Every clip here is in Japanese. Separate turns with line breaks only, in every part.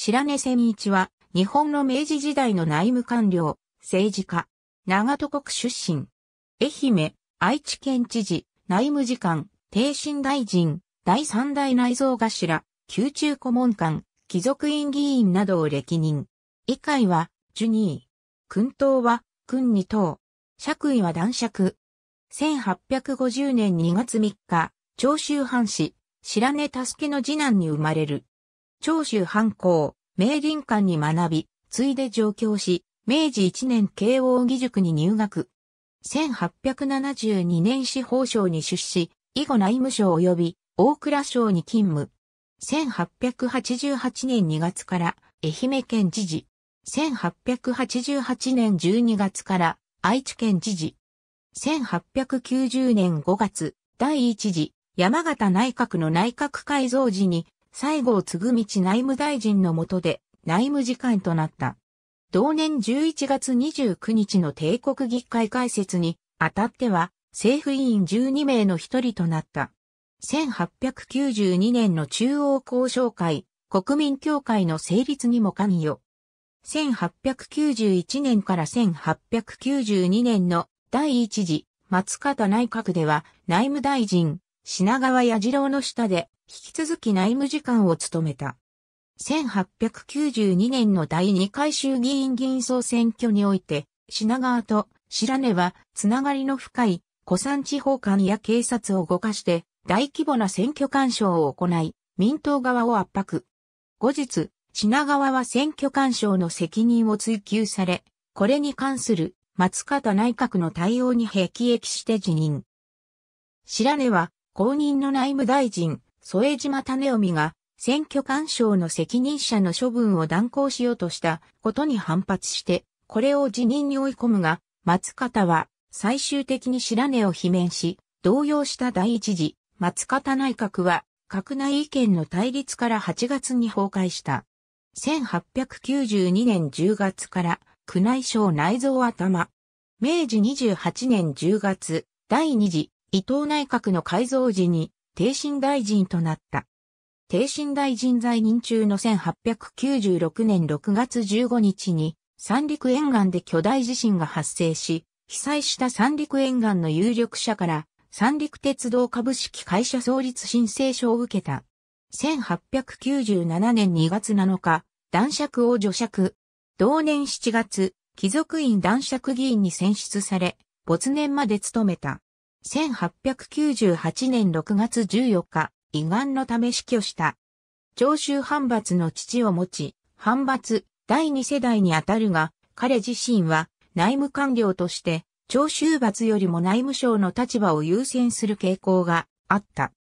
白根千一は、日本の明治時代の内務官僚、政治家、長戸国出身。愛媛、愛知県知事、内務次官、定身大臣、第三代内蔵頭、宮中顧問官、貴族院議員などを歴任。以下は、ジュニー。君党は、君二等。爵位は男爵。1850年2月3日、長州藩士、白根助の次男に生まれる。長州藩校、明林館に学び、ついで上京し、明治1年慶応義塾に入学。1872年司法省に出資、以後内務省及び大蔵省に勤務。1888年2月から愛媛県知事。1888年12月から愛知県知事。1890年5月、第1次山形内閣の内閣改造時に西郷嗣道内務大臣の下で内務次官となった。同年11月29日の帝国議会開設にあたっては政府委員12名の一人となった。1892年の中央交渉会、国民協会の成立にも関与。1891年から1892年の第一次松方内閣では内務大臣、品川矢次郎の下で引き続き内務次官を務めた。1892年の第2回衆議院議員総選挙において、品川と白根はつながりの深い古山地方官や警察を動かして大規模な選挙干渉を行い、民党側を圧迫。後日、品川は選挙干渉の責任を追及され、これに関する松方内閣の対応に辟易して辞任。白根は公認の内務大臣、添島種臣が選挙干渉の責任者の処分を断行しようとしたことに反発して、これを辞任に追い込むが、松方は最終的に白根を罷免し、動揺した第一次松方内閣は、閣内意見の対立から8月に崩壊した。1892年10月から宮内省内蔵頭。明治28年10月、第二次伊藤内閣の改造時に帝神大臣となった。帝神大臣在任中の1896年6月15日に、三陸沿岸で巨大地震が発生し、被災した三陸沿岸の有力者から、三陸鉄道株式会社創立申請書を受けた。1897年2月7日、男爵を除爵。同年7月、貴族院男爵議員に選出され、没年まで務めた。1898年6月14日、胃がんのため死去した。長州藩閥の父を持ち、藩閥第二世代にあたるが、彼自身は内務官僚として、長州閥よりも内務省の立場を優先する傾向があった。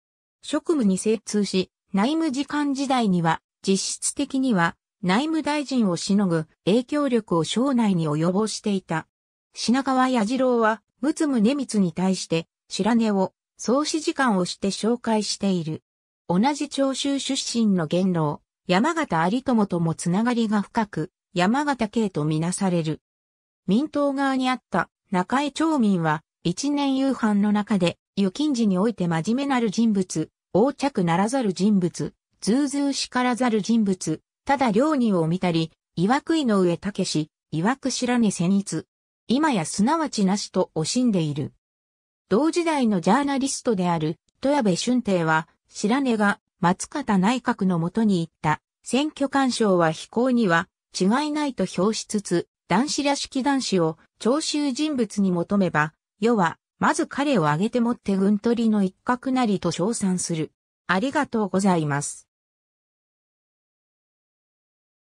職務に精通し、内務次官時代には、実質的には内務大臣をしのぐ影響力を省内に及ぼしていた。品川矢次郎は仏奥根光に対して、白根を、創始時間をして紹介している。同じ長州出身の元老、山形有朋ともつながりが深く、山形系とみなされる。民党側にあった中江町民は、一年夕飯の中で、湯金時において真面目なる人物、横着ならざる人物、ずうずうしからざる人物、ただ両人を見たり、岩くの上武志、曰くら根詮逸、今やすなわちなしと惜しんでいる。同時代のジャーナリストである、戸谷部俊帝は、白根が松方内閣のもとに行った、選挙干渉は非行には違いないと評しつつ、男子らしき男子を徴収人物に求めば、世は、まず彼を挙げてもって軍取りの一角なりと称賛する。ありがとうございます。